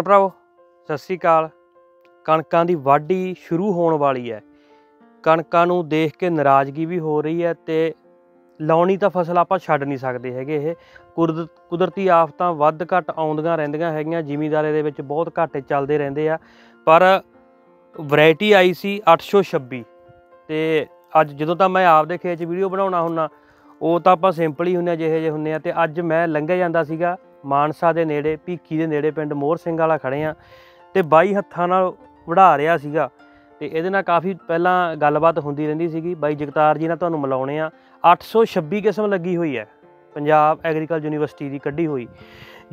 ਭਰਾਵੋ ਸਤਿ ਸ੍ਰੀ ਅਕਾਲ ਕਣਕਾਂ ਦੀ ਵਾਢੀ ਸ਼ੁਰੂ ਹੋਣ ਵਾਲੀ ਹੈ ਕਣਕਾਂ ਨੂੰ ਦੇਖ ਕੇ ਨਾਰਾਜ਼ਗੀ ਵੀ ਹੋ ਰਹੀ ਹੈ ਤੇ ਲਾਉਣੀ ਤਾਂ ਫਸਲ ਆਪਾਂ ਛੱਡ ਨਹੀਂ ਸਕਦੇ ਹੈਗੇ ਇਹ ਕੁਦਰਤੀ ਆਫਤਾਂ ਵੱਧ ਘਟ ਆਉਂਦੀਆਂ ਰਹਿੰਦੀਆਂ ਹੈਗੀਆਂ ਜ਼ਿਮੀਦਾਰੇ ਦੇ ਵਿੱਚ ਬਹੁਤ ਘਾਟੇ ਚੱਲਦੇ ਰਹਿੰਦੇ ਆ ਪਰ ਵੈਰਾਈਟੀ ਆਈ ਸੀ 826 ਤੇ ਅੱਜ ਜਦੋਂ ਤਾਂ ਮੈਂ ਆਪਦੇ ਖੇਤ 'ਚ ਵੀਡੀਓ ਬਣਾਉਣਾ ਹੁੰਨਾ ਉਹ ਤਾਂ ਆਪਾਂ ਸਿੰਪਲ ਹੀ ਹੁੰਨੇ ਜਿਹੇ ਜਿਹੇ ਹੁੰਨੇ ਆ ਤੇ ਅੱਜ ਮੈਂ ਲੰਘਿਆ ਜਾਂਦਾ ਸੀਗਾ ਮਾਨਸਾ ਦੇ ਨੇੜੇ ਭੀਕੀ ਦੇ ਨੇੜੇ ਪਿੰਡ ਮੋਹਰ ਸਿੰਘ ਵਾਲਾ ਖੜੇ ਆ ਤੇ ਬਾਈ ਹੱਥਾਂ ਨਾਲ ਵੜਾ ਰਿਹਾ ਸੀਗਾ ਤੇ ਇਹਦੇ ਨਾਲ ਕਾਫੀ ਪਹਿਲਾਂ ਗੱਲਬਾਤ ਹੁੰਦੀ ਰਹਿੰਦੀ ਸੀਗੀ ਬਾਈ ਜਗਤਾਰ ਜੀ ਨਾਲ ਤੁਹਾਨੂੰ ਮਿਲਾਉਣੇ ਆ 826 ਕਿਸਮ ਲੱਗੀ ਹੋਈ ਹੈ ਪੰਜਾਬ ਐਗਰੀਕਲਚਰ ਯੂਨੀਵਰਸਿਟੀ ਦੀ ਕੱਢੀ ਹੋਈ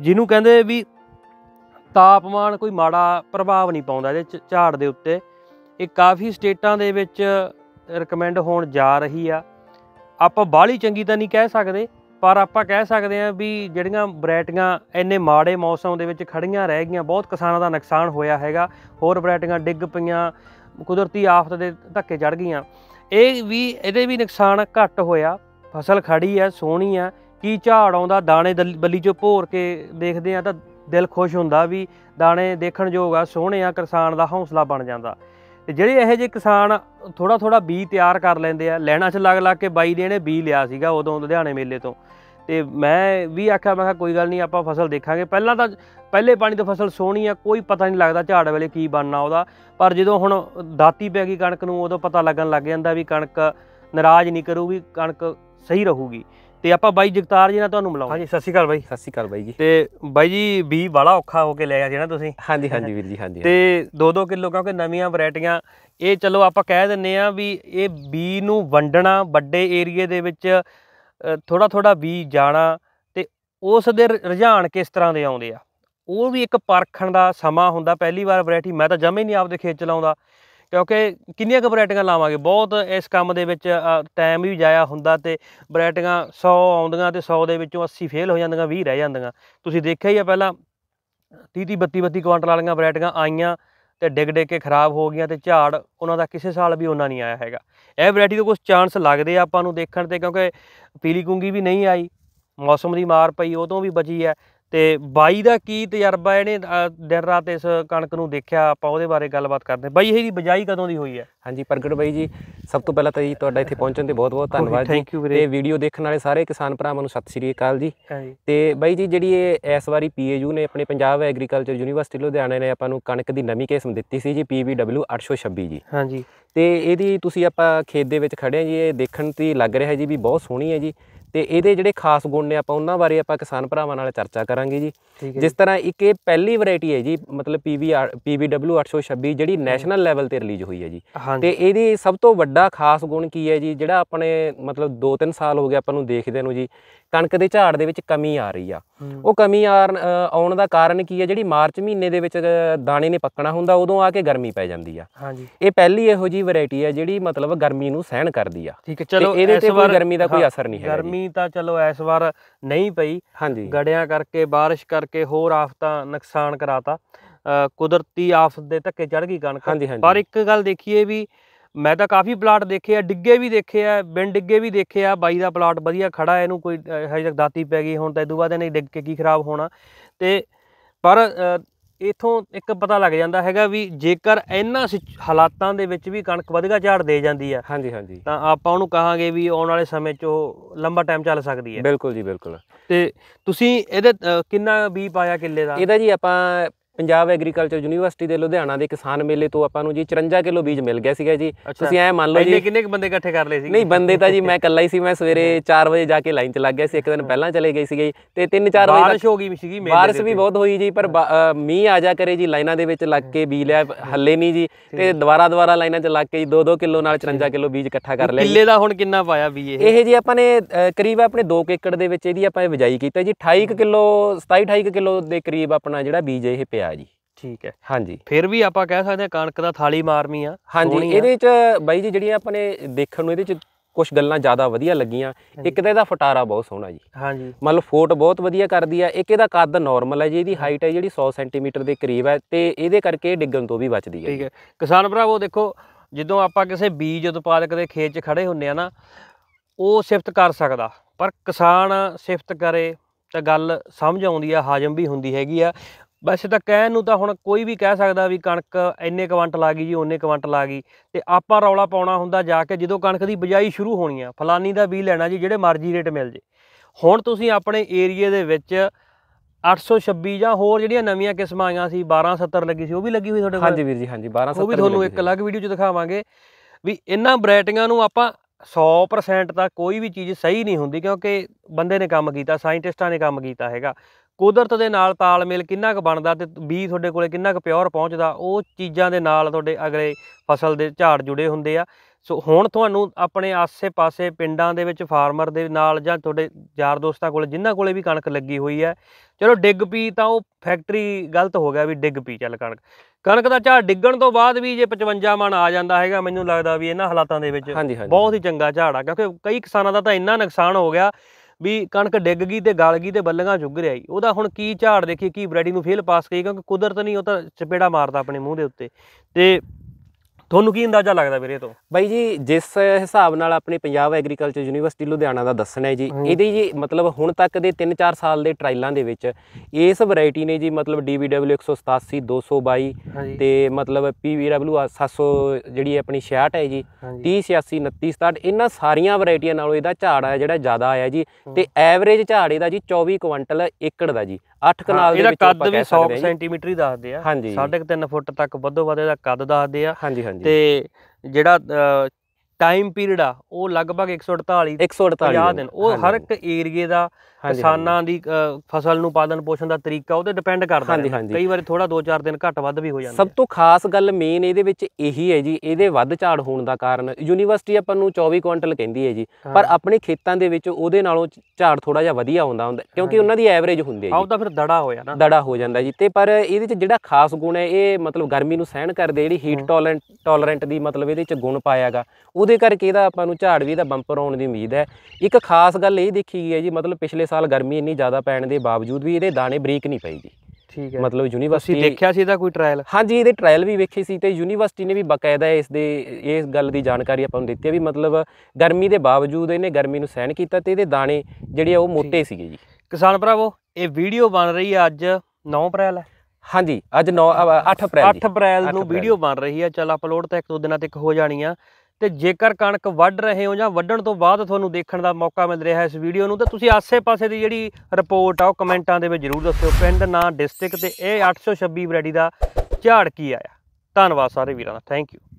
ਜਿਹਨੂੰ ਕਹਿੰਦੇ ਵੀ ਤਾਪਮਾਨ ਕੋਈ ਮਾੜਾ ਪ੍ਰਭਾਵ ਨਹੀਂ ਪਾਉਂਦਾ ਇਹਦੇ ਝਾੜ ਦੇ ਉੱਤੇ ਇਹ ਕਾਫੀ ਸਟੇਟਾਂ ਦੇ ਵਿੱਚ ਰეკਮੈਂਡ ਹੋਣ ਜਾ ਰਹੀ ਆ ਆਪਾਂ ਬਾਹਲੀ ਚੰਗੀ ਤਾਂ ਨਹੀਂ ਕਹਿ ਸਕਦੇ ਪਰ ਆਪਾਂ ਕਹਿ ਸਕਦੇ ਆ ਵੀ ਜਿਹੜੀਆਂ ਵੈਰਾਈਟੀਆਂ ਇੰਨੇ ਮਾੜੇ ਮੌਸਮ ਦੇ ਵਿੱਚ ਖੜੀਆਂ ਰਹਿ ਗਈਆਂ ਬਹੁਤ ਕਿਸਾਨਾਂ ਦਾ ਨੁਕਸਾਨ ਹੋਇਆ ਹੈਗਾ ਹੋਰ ਵੈਰਾਈਟੀਆਂ ਡਿੱਗ ਪਈਆਂ ਕੁਦਰਤੀ ਆਫਤ ਦੇ ਧੱਕੇ ਚੜ ਗਈਆਂ ਇਹ ਵੀ ਇਹਦੇ ਵੀ ਨੁਕਸਾਨ ਘੱਟ ਹੋਇਆ ਫਸਲ ਖੜੀ ਹੈ ਸੋਹਣੀ ਹੈ ਕੀ ਝਾੜ ਆਉਂਦਾ ਦਾਣੇ ਬੱਲੀ ਚੋਂ ਭੋਰ ਕੇ ਦੇਖਦੇ ਆ ਤਾਂ ਦਿਲ ਖੁਸ਼ ਹੁੰਦਾ ਵੀ ਦਾਣੇ ਦੇਖਣ ਯੋਗ ਆ ਸੋਹਣੇ ਆ ਕਿਸਾਨ ਦਾ ਹੌਸਲਾ ਬਣ ਜਾਂਦਾ ਤੇ ਜਿਹੜੇ ਇਹੋ ਜਿਹੇ ਕਿਸਾਨ ਥੋੜਾ ਥੋੜਾ ਬੀ ਤਿਆਰ ਕਰ ਲੈਂਦੇ ਆ ਲੈਣਾ ਚ ਲੱਗ ਲੱਗ ਕੇ ਬਾਈ ਦੇ ਨੇ ਬੀ ਲਿਆ ਸੀਗਾ ਉਦੋਂ ਲੁਧਿਆਣੇ ਮੇਲੇ ਤੋਂ ਤੇ ਮੈਂ ਵੀ ਆਖਿਆ ਮੈਂ ਕਿਹਾ ਕੋਈ ਗੱਲ ਨਹੀਂ ਆਪਾਂ ਫਸਲ ਦੇਖਾਂਗੇ ਪਹਿਲਾਂ ਤਾਂ ਪਹਿਲੇ ਪਾਣੀ ਤੋਂ ਫਸਲ ਸੋਹਣੀ ਆ ਕੋਈ ਪਤਾ ਨਹੀਂ ਲੱਗਦਾ ਝਾੜ ਵੇਲੇ ਕੀ ਬਣਨਾ ਉਹਦਾ ਪਰ ਜਦੋਂ ਹੁਣ ਦਾਤੀ ਪੈ ਗਈ ਕਣਕ ਨੂੰ ਉਦੋਂ ਪਤਾ ਲੱਗਣ ਲੱਗ ਜਾਂਦਾ ਵੀ ਕਣਕ ਨਾਰਾਜ਼ ਨਹੀਂ ਕਰੂਗੀ ਕਣਕ ਸਹੀ ਰਹੂਗੀ ਤੇ ਆਪਾਂ ਬਾਈ ਜਗਤਾਰ ਜੀ ਨਾਲ ਤੁਹਾਨੂੰ ਮਿਲਾਉਂ ਹਾਂਜੀ ਸਤਿ ਸ਼੍ਰੀ ਅਕਾਲ ਬਾਈ ਸਤਿ ਸ਼੍ਰੀ ਅਕਾਲ ਬਾਈ ਜੀ ਤੇ ਬਾਈ ਜੀ ਵੀ ਬੜਾ ਔਖਾ ਹੋ ਕੇ ਲੈ ਆਇਆ ਸੀ ਨਾ ਤੁਸੀਂ ਹਾਂਜੀ ਹਾਂਜੀ ਵੀਰ ਜੀ ਹਾਂਜੀ ਤੇ 2-2 ਕਿਲੋ ਕਿਉਂਕਿ ਨਵੀਆਂ ਵੈਰਾਈਟੀਆਂ ਇਹ ਚਲੋ ਆਪਾਂ ਕਹਿ ਦਿੰਨੇ ਆ ਵੀ ਇਹ ਬੀ ਨੂੰ ਵੰਡਣਾ ਵੱਡੇ ਏਰੀਏ ਦੇ ਵਿੱਚ ਥੋੜਾ ਥੋੜਾ ਬੀ ਜਾਣਾ ਤੇ ਉਸ ਦੇ ਰੁਝਾਨ ਕਿਸ ਤਰ੍ਹਾਂ ਦੇ ਆਉਂਦੇ ਆ ਉਹ ਵੀ ਇੱਕ ਪਰਖਣ ਦਾ ਸਮਾਂ ਹੁੰਦਾ ਪਹਿਲੀ ਵਾਰ ਵੈਰਾਈਟੀ ਮੈਂ ਤਾਂ ਜਮੇ ਨਹੀਂ ਆਪਦੇ ਖੇਤ ਚ ਲਾਉਂਦਾ ਕਿਉਂਕਿ ਕਿੰਨੀਆਂ ਕੁ ਵੈਰਾਈਟੀਆਂ ਲਾਵਾਂਗੇ ਬਹੁਤ ਇਸ ਕੰਮ ਦੇ ਵਿੱਚ ਟਾਈਮ ਵੀ ਜਾਇਆ ਹੁੰਦਾ ਤੇ ਵੈਰਾਈਟੀਆਂ 100 ਆਉਂਦੀਆਂ ਤੇ 100 ਦੇ ਵਿੱਚੋਂ 80 ਫੇਲ ਹੋ ਜਾਂਦੀਆਂ 20 ਰਹਿ ਜਾਂਦੀਆਂ ਤੁਸੀਂ ਦੇਖਿਆ ਹੀ ਆ ਪਹਿਲਾਂ 30 32 32 ਕੁਆਂਟਲ ਵਾਲੀਆਂ ਵੈਰਾਈਟੀਆਂ ਆਈਆਂ ਤੇ ਡਿਗ ਡਿਗ ਕੇ ਖਰਾਬ ਹੋ ਗਈਆਂ ਤੇ ਝਾੜ ਉਹਨਾਂ ਦਾ ਕਿਸੇ ਸਾਲ ਵੀ ਉਹਨਾਂ ਨਹੀਂ ਆਇਆ ਹੈਗਾ ਇਹ ਵੈਰਾਈਟੀ ਦੇ ਕੁਝ ਚਾਂਸ ਲੱਗਦੇ ਆ ਆਪਾਂ ਨੂੰ ਦੇਖਣ ਤੇ ਕਿਉਂਕਿ ਪੀਲੀ ਗੁੰਗੀ ਵੀ ਨਹੀਂ ਆਈ ਮੌਸਮ ਦੀ ਮਾਰ ਪਈ ਉਦੋਂ ਵੀ ਬਚੀ ਹੈ ਤੇ ਬਾਈ ਦਾ ਕੀ ਤਜਰਬਾ ਇਹਨੇ ਦਿਨ ਰਾਤ ਇਸ ਕਣਕ ਨੂੰ ਦੇਖਿਆ ਆਪਾਂ ਉਹਦੇ ਬਾਰੇ ਗੱਲਬਾਤ ਕਰਦੇ ਬਾਈ ਇਹ ਦੀ ਬਜਾਈ ਕਦੋਂ ਦੀ ਹੋਈ ਹੈ ਹਾਂਜੀ ਪ੍ਰਗਟ ਬਾਈ ਜੀ ਸਭ ਤੋਂ ਪਹਿਲਾਂ ਤਾਂ ਜੀ ਤੁਹਾਡਾ ਇੱਥੇ ਪਹੁੰਚਣ ਤੇ ਬਹੁਤ-ਬਹੁਤ ਧੰਨਵਾਦ ਜੀ ਤੇ ਵੀਡੀਓ ਦੇਖਣ ਵਾਲੇ ਸਾਰੇ ਕਿਸਾਨ ਭਰਾਵਾਂ ਨੂੰ ਸਤਿ ਸ੍ਰੀ ਅਕਾਲ ਜੀ ਤੇ ਬਾਈ ਜੀ ਜਿਹੜੀ ਇਹ ਇਸ ਵਾਰੀ ਪੀਏਯੂ ਨੇ ਆਪਣੇ ਪੰਜਾਬ ਐਗਰੀਕਲਚਰ ਯੂਨੀਵਰਸਿਟੀ ਲੁਧਿਆਣਾ ਨੇ ਆਪਾਂ ਨੂੰ ਕਣਕ ਦੀ ਨਵੀਂ ਕਿਸਮ ਦਿੱਤੀ ਸੀ ਜੀ ਪੀਵੀਡਬਲਯੂ 826 ਜੀ ਹਾਂਜੀ ਤੇ ਇਹਦੀ ਤੁਸੀਂ ਆਪਾਂ ਖੇਤ ਦੇ ਵਿੱਚ ਖੜੇ ਆ ਜੀ ਇਹ ਦੇਖਣ ਤੇ ਲੱਗ ਰਿਹਾ ਜੀ ਵੀ ਬਹੁਤ ਸੋਹਣੀ ਹੈ ਜੀ ਤੇ ਇਹਦੇ ਜਿਹੜੇ ਖਾਸ ਗੁਣ ਨੇ ਆਪਾਂ ਉਹਨਾਂ ਬਾਰੇ ਆਪਾਂ ਕਿਸਾਨ ਭਰਾਵਾਂ ਨਾਲ ਚਰਚਾ ਕਰਾਂਗੇ ਜੀ ਜਿਸ ਤਰ੍ਹਾਂ ਇੱਕ ਇਹ ਪਹਿਲੀ ਵੈਰਾਈਟੀ ਹੈ ਜੀ ਮਤਲਬ ਪੀਵੀ ਪੀਵੀਡਬਲਯੂ 826 ਜਿਹੜੀ ਨੈਸ਼ਨਲ ਲੈਵਲ ਤੇ ਰਿਲੀਜ਼ ਹੋਈ ਹੈ ਜੀ ਤੇ ਇਹਦੀ ਸਭ ਤੋਂ ਵੱਡਾ ਖਾਸ ਗੁਣ ਕੀ ਹੈ ਜੀ ਜਿਹੜਾ ਆਪਣੇ ਮਤਲਬ 2-3 ਸਾਲ ਹੋ ਗਏ ਆਪਾਂ ਨੂੰ ਦੇਖਦੇ ਨੂੰ ਜੀ ਕਣਕ ਦੇ ਝਾੜ ਦੇ ਵਿੱਚ ਕਮੀ ਆ ਰਹੀ ਆ ਉਹ ਕਮੀ ਆਉਣ ਦਾ ਕਾਰਨ ਕੀ ਹੈ ਜਿਹੜੀ ਮਾਰਚ ਮਹੀਨੇ ਦੇ ਵਿੱਚ ਦਾਣੇ ਨੇ ਪੱਕਣਾ ਹੁੰਦਾ ਉਦੋਂ ਆ ਕੇ ਗਰਮੀ ਪੈ ਜਾਂਦੀ ਆ ਹਾਂਜੀ ਇਹ ਪਹਿਲੀ ਇਹੋ ਜੀ ਵੈਰਾਈਟੀ ਹੈ ਜਿਹੜੀ ਮਤਲਬ ਗਰਮੀ ਨੂੰ ਸਹਿਣ ਕਰਦੀ ਆ ਠੀਕ ਹੈ ਚਲੋ ਇਹਦੇ ਤੇ ਕੋਈ ਗਰਮੀ ਦਾ ਕੋਈ ਅਸਰ ਨਹੀਂ ਹੈ ਗਰਮੀ ਮੀਂਹ ਤਾਂ ਚਲੋ ਇਸ ਵਾਰ ਨਹੀਂ ਪਈ ਹਾਂਜੀ ਗੜਿਆਂ ਕਰਕੇ ਬਾਰਿਸ਼ ਕਰਕੇ ਹੋਰ ਆਫਤਾਂ ਨੁਕਸਾਨ ਕਰਾਤਾ ਕੁਦਰਤੀ ਆਫਤ ਦੇ ਧੱਕੇ ਚੜ ਗਈ ਕਣਕ ਪਰ ਇੱਕ ਗੱਲ ਦੇਖੀਏ ਵੀ ਮੈਂ ਤਾਂ ਕਾਫੀ ਪਲਾਟ ਦੇਖੇ ਆ ਡਿੱਗੇ ਵੀ ਦੇਖੇ ਆ ਬਿਨ ਡਿੱਗੇ ਵੀ ਦੇਖੇ ਆ ਬਾਈ ਦਾ ਪਲਾਟ ਵਧੀਆ ਖੜਾ ਹੈ ਇਹਨੂੰ ਕੋਈ ਹਜੇ ਤੱਕ ਦਾਤੀ ਪੈ ਗਈ ਹੁਣ ਤਾਂ ਇਦੋਂ ਬਾਅਦ ਇਹਨੇ ਡਿੱਗ ਕੇ ਕੀ ਖਰਾਬ ਹੋਣਾ ਤੇ ਪਰ ਇਥੋਂ ਇੱਕ ਪਤਾ ਲੱਗ ਜਾਂਦਾ ਹੈਗਾ ਵੀ ਜੇਕਰ ਇਹਨਾਂ ਹਾਲਾਤਾਂ ਦੇ ਵਿੱਚ ਵੀ ਕਣਕ ਵਧਗਾ ਝਾੜ ਦੇ ਜਾਂਦੀ ਆ ਹਾਂਜੀ ਹਾਂਜੀ ਤਾਂ ਆਪਾਂ ਉਹਨੂੰ ਕਹਾਂਗੇ ਵੀ ਆਉਣ ਵਾਲੇ ਸਮੇਂ 'ਚ ਉਹ ਲੰਬਾ ਟਾਈਮ ਚੱਲ ਸਕਦੀ ਹੈ ਬਿਲਕੁਲ ਜੀ ਬਿਲਕੁਲ ਤੇ ਤੁਸੀਂ ਇਹਦੇ ਕਿੰਨਾ ਬੀ ਪਾਇਆ ਕਿੱਲੇ ਦਾ ਇਹਦਾ ਜੀ ਆਪਾਂ ਪੰਜਾਬ ਐਗਰੀਕਲਚਰ ਯੂਨੀਵਰਸਿਟੀ ਦੇ ਲੁਧਿਆਣਾ ਦੇ ਕਿਸਾਨ ਮੇਲੇ ਤੋਂ ਆਪਾਂ ਨੂੰ ਜੀ 54 ਕਿਲੋ ਬੀਜ ਮਿਲ ਗਿਆ ਸੀਗਾ ਜੀ ਤੁਸੀਂ ਐ ਮੰਨ ਲਓ ਜੀ ਕਿੰਨੇ ਕਿ ਬੰਦੇ ਇਕੱਠੇ ਕਰ ਲਏ ਸੀ ਨਹੀਂ ਬੰਦੇ ਤਾਂ ਜੀ ਮੈਂ ਇਕੱਲਾ ਹੀ ਸੀ ਮੈਂ ਸਵੇਰੇ 4 ਵਜੇ ਜਾ ਕੇ ਲਾਈਨ 'ਚ ਲੱਗ ਗਿਆ ਸੀ ਇੱਕ ਦਿਨ ਪਹਿਲਾਂ ਚਲੇ ਗਈ ਸੀਗੀ ਤੇ 3-4 ਵਜੇ ਬਾਰਿਸ਼ ਹੋ ਗਈ ਸੀਗੀ ਮੇਲੇ ਬਾਰਿਸ਼ ਵੀ ਬਹੁਤ ਹੋਈ ਜੀ ਪਰ ਮੀਂਹ ਆ ਜਾ ਕਰੇ ਜੀ ਲਾਈਨਾਂ ਦੇ ਵਿੱਚ ਲੱਗ ਕੇ ਬੀ ਲਿਆ ਹੱਲੇ ਨਹੀਂ ਜੀ ਤੇ ਦੁਬਾਰਾ ਦੁਬਾਰਾ ਲਾਈਨਾਂ 'ਚ ਲੱਗ ਕੇ ਜੀ 2-2 ਕਿਲੋ ਨਾਲ 54 ਕਿਲੋ ਬੀਜ ਇਕੱਠਾ ਕਰ ਲਿਆ ਕਿੱਲੇ ਦਾ ਹੁਣ ਕਿੰਨਾ ਪਾਇਆ ਵੀ ਇਹ ਇਹ ਜੀ ਆਪਾਂ ਨੇ ਕਰੀਬ ਆਪਣੇ 2 ਏਕੜ ਦੇ ਵਿੱਚ ਇਹਦੀ ਆਪਾਂ ਵਜਾਈ ਜੀ 28 ਕਿਲੋ 27 28 ਕਿਲੋ ਦੇ ਕਰੀਬ ਆਪਣਾ ਜਿਹੜਾ ਬੀਜ ਇਹ ਪ ਪਿਆ ਜੀ ਠੀਕ ਹੈ ਹਾਂਜੀ ਫਿਰ ਵੀ ਆਪਾਂ ਕਹਿ ਸਕਦੇ ਹਾਂ ਕਣਕ ਦਾ ਥਾਲੀ ਮਾਰਮੀ ਆ ਹਾਂਜੀ ਇਹਦੇ ਚ ਬਾਈ ਜੀ ਜਿਹੜੀਆਂ ਆਪਾਂ ਨੇ ਦੇਖਣ ਨੂੰ ਇਹਦੇ ਚ ਕੁਝ ਗੱਲਾਂ ਜ਼ਿਆਦਾ ਵਧੀਆ ਲੱਗੀਆਂ ਇੱਕ ਤਾਂ ਇਹਦਾ ਫਟਾਰਾ ਬਹੁਤ ਸੋਹਣਾ ਜੀ ਹਾਂਜੀ ਮੰਨ ਲਓ ਫੋਟ ਬਹੁਤ ਵਧੀਆ ਕਰਦੀ ਆ ਇੱਕ ਇਹਦਾ ਕੱਦ ਨਾਰਮਲ ਹੈ ਜੀ ਇਹਦੀ ਹਾਈਟ ਹੈ ਜਿਹੜੀ 100 ਸੈਂਟੀਮੀਟਰ ਦੇ ਕਰੀਬ ਹੈ ਤੇ ਇਹਦੇ ਕਰਕੇ ਡਿੱਗਣ ਤੋਂ ਵੀ ਬਚਦੀ ਹੈ ਠੀਕ ਹੈ ਕਿਸਾਨ ਭਰਾਵੋ ਦੇਖੋ ਜਦੋਂ ਆਪਾਂ ਕਿਸੇ ਬੀਜ ਉਤਪਾਦਕ ਦੇ ਖੇਤ 'ਚ ਖੜੇ ਹੁੰਨੇ ਆ ਨਾ ਉਹ ਸਿਫਤ ਕਰ ਸਕਦਾ ਪਰ ਕਿਸਾਨ ਸਿਫਤ ਕਰੇ ਤਾਂ ਗੱਲ ਸਮਝ ਆਉਂਦੀ ਆ ਹਾਜ਼ਮ ਵੀ ਹੁੰਦੀ ਹੈਗੀ ਆ ਵੈਸੇ ਤਾਂ ਕਹਿਣ ਨੂੰ ਤਾਂ ਹੁਣ ਕੋਈ ਵੀ ਕਹਿ ਸਕਦਾ ਵੀ ਕਣਕ ਇੰਨੇ ਕੁਆਂਟ ਲਾ ਗਈ ਜੀ ਉਹਨੇ ਕੁਆਂਟ ਲਾ ਗਈ ਤੇ ਆਪਾਂ ਰੌਲਾ ਪਾਉਣਾ ਹੁੰਦਾ ਜਾ ਕੇ ਜਦੋਂ ਕਣਕ ਦੀ ਬਜਾਈ ਸ਼ੁਰੂ ਹੋਣੀ ਆ ਫਲਾਨੀ ਦਾ ਵੀ ਲੈਣਾ ਜੀ ਜਿਹੜੇ ਮਰਜ਼ੀ ਰੇਟ ਮਿਲ ਜੇ ਹੁਣ ਤੁਸੀਂ ਆਪਣੇ ਏਰੀਏ ਦੇ ਵਿੱਚ 826 ਜਾਂ ਹੋਰ ਜਿਹੜੀਆਂ ਨਵੀਆਂ ਕਿਸਮਾਂ ਆਈਆਂ ਸੀ 1270 ਲੱਗੀ ਸੀ ਉਹ ਵੀ ਲੱਗੀ ਹੋਈ ਤੁਹਾਡੇ ਕੋਲ ਹਾਂਜੀ ਵੀਰ ਜੀ ਹਾਂਜੀ 1270 ਉਹ ਵੀ ਤੁਹਾਨੂੰ ਇੱਕ ਅਲੱਗ ਵੀਡੀਓ 'ਚ ਦਿਖਾਵਾਂਗੇ ਵੀ ਇਹਨਾਂ ਵੈਰਾਈਟੀਆਂ ਨੂੰ ਆਪਾਂ 100% ਤਾਂ ਕੋਈ ਵੀ ਚੀਜ਼ ਸਹੀ ਨਹੀਂ ਹੁੰਦੀ ਕਿਉਂਕਿ ਬੰਦੇ ਨੇ ਕੰਮ ਕੀਤਾ ਸਾਇੰਟਿਸਟਾਂ ਨੇ ਕੰਮ ਕੀਤਾ ਹੈਗਾ ਕੁਦਰਤ ਦੇ ਨਾਲ ਤਾਲਮੇਲ ਕਿੰਨਾ ਕੁ ਬਣਦਾ ਤੇ ਬੀ ਤੁਹਾਡੇ ਕੋਲੇ ਕਿੰਨਾ ਕੁ ਪਿਓਰ ਪਹੁੰਚਦਾ ਉਹ ਚੀਜ਼ਾਂ ਦੇ ਨਾਲ ਤੁਹਾਡੇ ਅਗਲੇ ਫਸਲ ਦੇ ਝਾੜ ਜੁੜੇ ਹੁੰਦੇ ਆ ਸੋ ਹੁਣ ਤੁਹਾਨੂੰ ਆਪਣੇ ਆਸ ਪਾਸੇ ਪਿੰਡਾਂ ਦੇ ਵਿੱਚ ਫਾਰਮਰ ਦੇ ਨਾਲ ਜਾਂ ਤੁਹਾਡੇ ਯਾਰ ਦੋਸਤਾਂ ਕੋਲ ਜਿਨ੍ਹਾਂ ਕੋਲੇ ਵੀ ਕਣਕ ਲੱਗੀ ਹੋਈ ਹੈ ਚਲੋ ਡਿੱਗ ਪੀ ਤਾਂ ਉਹ ਫੈਕਟਰੀ ਗਲਤ ਹੋ ਗਿਆ ਵੀ ਡਿੱਗ ਪੀ ਚੱਲ ਕਣਕ ਕਣਕ ਦਾ ਝਾੜ ਡਿੱਗਣ ਤੋਂ ਬਾਅਦ ਵੀ ਜੇ 55 ਮਣ ਆ ਜਾਂਦਾ ਹੈਗਾ ਮੈਨੂੰ ਲੱਗਦਾ ਵੀ ਇਹਨਾਂ ਹਾਲਾਤਾਂ ਦੇ ਵਿੱਚ ਬਹੁਤ ਹੀ ਚੰਗਾ ਝਾੜ ਆ ਕਿਉਂਕਿ ਕਈ ਕਿਸਾਨਾਂ ਦਾ ਤਾਂ ਇੰਨਾ ਨੁਕਸਾਨ ਹੋ ਗਿਆ ਵੀ ਕਣਕ ਡਿੱਗ ਗਈ ਤੇ ਗਲ ਗਈ ਤੇ ਬੱਲੀਆਂ ਚੁੱਗ ਰਿਆ ਈ ਉਹਦਾ ਹੁਣ ਕੀ ਝਾੜ ਦੇਖੀ ਕੀ ਵੈਰਾਈਟੀ ਨੂੰ ਫੇਲ ਪਾਸ ਕਰੀ ਕਿਉਂਕਿ ਕੁਦਰਤ ਨਹੀਂ ਉਹ ਤਾਂ ਚਪੇੜਾ ਮਾਰਦਾ ਆਪਣੇ ਮੂੰਹ ਦੇ ਉੱਤੇ ਤੇ ਤੁਹਾਨੂੰ ਕੀ ਅੰਦਾਜ਼ਾ ਲੱਗਦਾ ਵੀਰੇ ਤੋਂ ਬਾਈ ਜੀ ਜਿਸ ਹਿਸਾਬ ਨਾਲ ਆਪਣੀ ਪੰਜਾਬ ਐਗਰੀਕਲਚਰ ਯੂਨੀਵਰਸਿਟੀ ਲੁਧਿਆਣਾ ਦਾ ਦੱਸਣਾ ਹੈ ਜੀ ਇਹਦੇ ਜੀ ਮਤਲਬ ਹੁਣ ਤੱਕ ਦੇ 3-4 ਸਾਲ ਦੇ ਟ੍ਰਾਇਲਾਂ ਦੇ ਵਿੱਚ ਇਸ ਵੈਰਾਈਟੀ ਨੇ ਜੀ ਮਤਲਬ DBW 187 222 ਤੇ ਮਤਲਬ PVW 700 ਜਿਹੜੀ ਆਪਣੀ 66 ਹੈ ਜੀ 30 86 29 67 ਇਹਨਾਂ ਸਾਰੀਆਂ ਵੈਰਾਈਟੀਆਂ ਨਾਲੋਂ ਇਹਦਾ ਝਾੜ ਆ ਜਿਹੜਾ ਜ਼ਿਆਦਾ ਆਇਆ ਜੀ ਤੇ ਐਵਰੇਜ ਝਾੜ ਇਹਦਾ ਜੀ 24 ਕੁਇੰਟਲ ਏਕੜ ਦਾ ਜੀ 8 ਕਨਾਲ ਦੇ ਵਿੱਚ ਇਹਦਾ ਕੱਦ ਵੀ 100 ਸੈਂਟੀਮੀਟਰ ਹੀ ਦੱਸਦੇ ਆ 3.5 ਫੁੱਟ ਤੱਕ ਵੱਧੋ ਵੱਧ ਇਹਦਾ ਕੱਦ ਦੱਸਦੇ ਆ ਹਾਂਜੀ ਹਾਂਜੀ ਤੇ ਜਿਹੜਾ ਟਾਈਮ ਪੀਰੀਅਡ ਆ ਉਹ ਲਗਭਗ 148 148 ਦਿਨ ਉਹ ਹਰ ਇੱਕ ਏਰੀਏ ਦਾ ਕਿਸਾਨਾਂ ਦੀ ਫਸਲ ਨੂੰ ਪਾਲਣ ਪੋਸ਼ਣ ਦਾ ਤਰੀਕਾ ਉਹਦੇ ਡਿਪੈਂਡ ਕਰਦਾ ਹੈ ਕਈ ਵਾਰੀ ਥੋੜਾ 2-4 ਦਿਨ ਘੱਟ ਵੱਧ ਵੀ ਹੋ ਜਾਂਦਾ ਸਭ ਤੋਂ ਖਾਸ ਗੱਲ ਮੇਨ ਇਹਦੇ ਵਿੱਚ ਇਹੀ ਹੈ ਜੀ ਇਹਦੇ ਵੱਧ ਝਾੜ ਹੋਣ ਦਾ ਕਾਰਨ ਯੂਨੀਵਰਸਿਟੀ ਆਪਾਂ ਨੂੰ 24 ਕੁਇੰਟਲ ਕਹਿੰਦੀ ਹੈ ਜੀ ਪਰ ਆਪਣੇ ਖੇਤਾਂ ਦੇ ਵਿੱਚ ਉਹਦੇ ਨਾਲੋਂ ਝਾੜ ਥੋੜਾ ਜਿਹਾ ਵਧੀਆ ਹੁੰਦਾ ਹੁੰਦਾ ਕਿਉਂਕਿ ਉਹਨਾਂ ਦੀ ਐਵਰੇਜ ਹੁੰਦੀ ਹੈ ਜੀ ਆਉ ਤਾਂ ਫਿਰ ਦੜਾ ਹੋ ਜਾਂਦਾ ਦੜਾ ਹੋ ਜਾਂਦਾ ਜੀ ਤੇ ਪਰ ਇਹਦੇ ਵਿੱਚ ਜਿਹੜਾ ਖਾਸ ਗੁਣ ਹੈ ਇਹ ਮਤਲਬ ਗਰਮੀ ਨੂੰ ਸਹਿਣ ਕਰਦੇ ਜਿਹੜੀ ਹੀਟ ਟੋਲਰੈਂਟ ਟੋਲਰੈਂਟ ਦੀ ਮਤਲਬ ਇਹਦੇ ਵਿੱਚ ਗੁਣ ਪਾਇਆਗਾ ਉਹ ਉਹਦੇ ਕਰਕੇ ਇਹਦਾ ਆਪਾਂ ਨੂੰ ਝਾੜ ਵੀ ਦਾ ਬੰਪਰ ਆਉਣ ਦੀ ਉਮੀਦ ਹੈ ਇੱਕ ਖਾਸ ਗੱਲ ਇਹ ਦੇਖੀ ਗਈ ਹੈ ਜੀ ਮਤਲਬ ਪਿਛਲੇ ਸਾਲ ਗਰਮੀ ਇੰਨੀ ਜ਼ਿਆਦਾ ਪੈਣ ਦੇ ਬਾਵਜੂਦ ਵੀ ਇਹਦੇ ਦਾਣੇ ਬਰੀਕ ਨਹੀਂ ਪਏ ਜੀ ਠੀਕ ਹੈ ਮਤਲਬ ਯੂਨੀਵਰਸਿਟੀ ਦੇਖਿਆ ਸੀ ਇਹਦਾ ਕੋਈ ਟ੍ਰਾਇਲ ਹਾਂਜੀ ਇਹਦੇ ਟ੍ਰਾਇਲ ਵੀ ਵੇਖੇ ਸੀ ਤੇ ਯੂਨੀਵਰਸਿਟੀ ਨੇ ਵੀ ਬਕਾਇਦਾ ਇਸ ਦੇ ਇਸ ਗੱਲ ਦੀ ਜਾਣਕਾਰੀ ਆਪਾਂ ਨੂੰ ਦਿੱਤੀ ਹੈ ਵੀ ਮਤਲਬ ਗਰਮੀ ਦੇ ਬਾਵਜੂਦ ਇਹਨੇ ਗਰਮੀ ਨੂੰ ਸਹਿਣ ਕੀਤਾ ਤੇ ਇਹਦੇ ਦਾਣੇ ਜਿਹੜੇ ਆ ਉਹ ਮੋਟੇ ਸੀਗੇ ਜੀ ਕਿਸਾਨ ਭਰਾਵੋ ਇਹ ਵੀਡੀਓ ਬਣ ਰਹੀ ਹੈ ਅੱਜ 9 ਅਪ੍ਰੈਲ ਹੈ ਹਾਂਜੀ ਅੱਜ 9 8 ਅਪ੍ਰੈਲ 8 ਅਪ੍ਰੈਲ ਨੂੰ ਵੀਡੀਓ ਬਣ ਰਹੀ ਹੈ ਚਲ ਅਪਲੋਡ ਤਾਂ ਇੱਕ ਦੋ ਦਿਨਾਂ ਤੱਕ ਹੋ ਜਾਣੀ ਆ ਤੇ ਜੇਕਰ ਕਣਕ ਵੱਢ ਰਹੇ ਹੋ ਜਾਂ ਵੱਢਣ ਤੋਂ ਬਾਅਦ ਤੁਹਾਨੂੰ ਦੇਖਣ ਦਾ ਮੌਕਾ ਮਿਲ ਰਿਹਾ ਹੈ ਇਸ ਵੀਡੀਓ ਨੂੰ ਤਾਂ ਤੁਸੀਂ ਆਸੇ-ਪਾਸੇ ਦੀ ਜਿਹੜੀ ਰਿਪੋਰਟ ਆ ਉਹ ਕਮੈਂਟਾਂ ਦੇ ਵਿੱਚ ਜ਼ਰੂਰ ਦੱਸਿਓ ਪਿੰਡ ਨਾਂ ਡਿਸਟ੍ਰਿਕਟ ਤੇ ਇਹ 826 ਬਰੈਡੀ ਦਾ ਝਾੜ ਕੀ ਆਇਆ ਧੰਨਵਾਦ ਸਾਰੇ ਵੀਰਾਂ ਦਾ ਥੈਂਕ ਯੂ